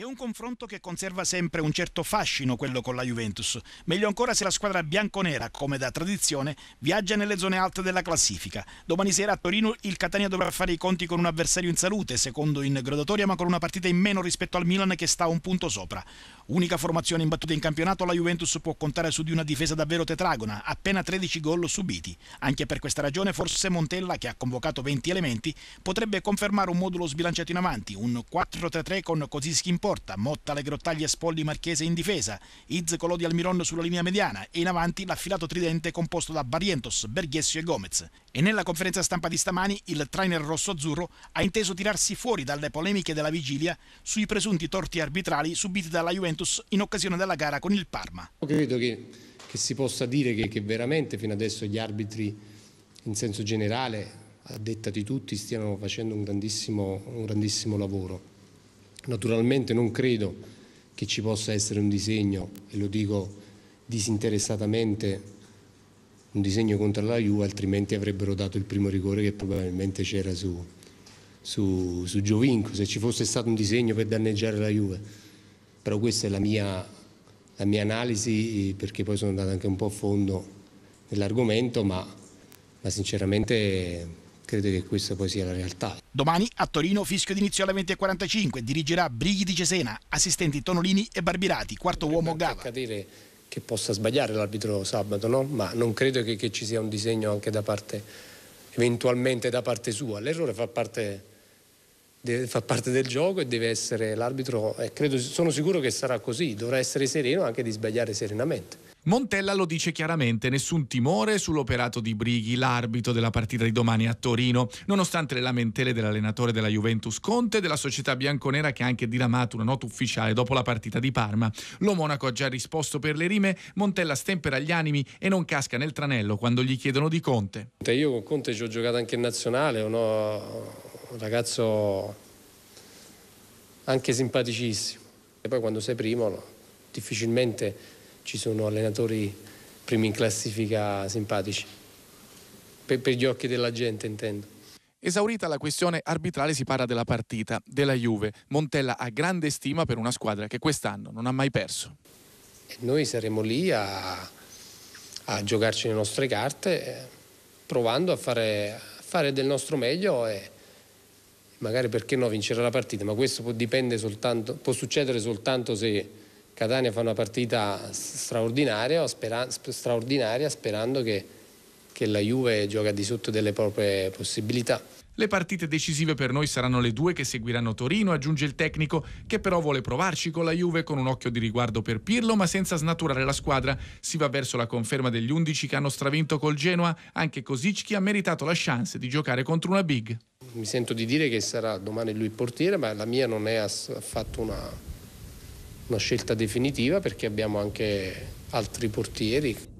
È un confronto che conserva sempre un certo fascino quello con la Juventus, meglio ancora se la squadra bianconera, come da tradizione, viaggia nelle zone alte della classifica. Domani sera a Torino il Catania dovrà fare i conti con un avversario in salute, secondo in gradatoria ma con una partita in meno rispetto al Milan che sta un punto sopra. Unica formazione imbattuta in campionato, la Juventus può contare su di una difesa davvero tetragona, appena 13 gol subiti. Anche per questa ragione forse Montella, che ha convocato 20 elementi, potrebbe confermare un modulo sbilanciato in avanti, un 4-3-3 con Kozinski in porta, Motta, Le Grottaglie e Spolli Marchese in difesa, Iz Colodi Almiron sulla linea mediana e in avanti l'affilato tridente composto da Barrientos, Berghessio e Gomez. E nella conferenza stampa di stamani il trainer rosso-azzurro ha inteso tirarsi fuori dalle polemiche della vigilia sui presunti torti arbitrali subiti dalla Juventus Juventus in occasione della gara con il Parma. Io Credo che, che si possa dire che, che veramente fino adesso gli arbitri in senso generale, a detta di tutti, stiano facendo un grandissimo, un grandissimo lavoro. Naturalmente non credo che ci possa essere un disegno, e lo dico disinteressatamente, un disegno contro la Juve, altrimenti avrebbero dato il primo rigore che probabilmente c'era su, su, su Giovinco, se ci fosse stato un disegno per danneggiare la Juve però questa è la mia, la mia analisi perché poi sono andato anche un po' a fondo nell'argomento, ma, ma sinceramente credo che questa poi sia la realtà. Domani a Torino fischio d'inizio alle 20.45 dirigerà Brighi di Cesena, assistenti Tonolini e Barbirati, quarto Potrebbe eh, uomo Gava. Accadere che possa sbagliare l'arbitro sabato, no? ma non credo che, che, ci sia un disegno anche da parte, eventualmente da parte sua. L'errore fa parte deve, fa parte del gioco e deve essere l'arbitro, eh, credo, sono sicuro che sarà così, dovrà essere sereno anche di sbagliare serenamente. Montella lo dice chiaramente, nessun timore sull'operato di Brighi, l'arbitro della partita di domani a Torino, nonostante le lamentele dell'allenatore della Juventus Conte e della società bianconera che ha anche diramato una nota ufficiale dopo la partita di Parma. Lo Monaco ha già risposto per le rime, Montella stempera gli animi e non casca nel tranello quando gli chiedono di Conte. Io con Conte ci ho giocato anche in nazionale, ho un ragazzo anche simpaticissimo. E poi quando sei primo no, difficilmente ci sono allenatori primi in classifica simpatici. Per, per gli occhi della gente intendo. Esaurita la questione arbitrale si parla della partita, della Juve. Montella ha grande stima per una squadra che quest'anno non ha mai perso. E noi saremo lì a, a, giocarci le nostre carte, eh, provando a fare, a fare del nostro meglio e magari perché no vincerà la partita, ma questo può, soltanto, può succedere soltanto se Catania fa una partita straordinaria, spera, straordinaria sperando che, che la Juve gioca di sotto delle proprie possibilità. Le partite decisive per noi saranno le due che seguiranno Torino, aggiunge il tecnico, che però vuole provarci con la Juve con un occhio di riguardo per Pirlo, ma senza snaturare la squadra. Si va verso la conferma degli undici che hanno stravinto col Genoa, anche Kosicki ha meritato la chance di giocare contro una Big mi sento di dire che sarà domani lui il portiere, ma la mia non è affatto una, una scelta definitiva perché abbiamo anche altri portieri.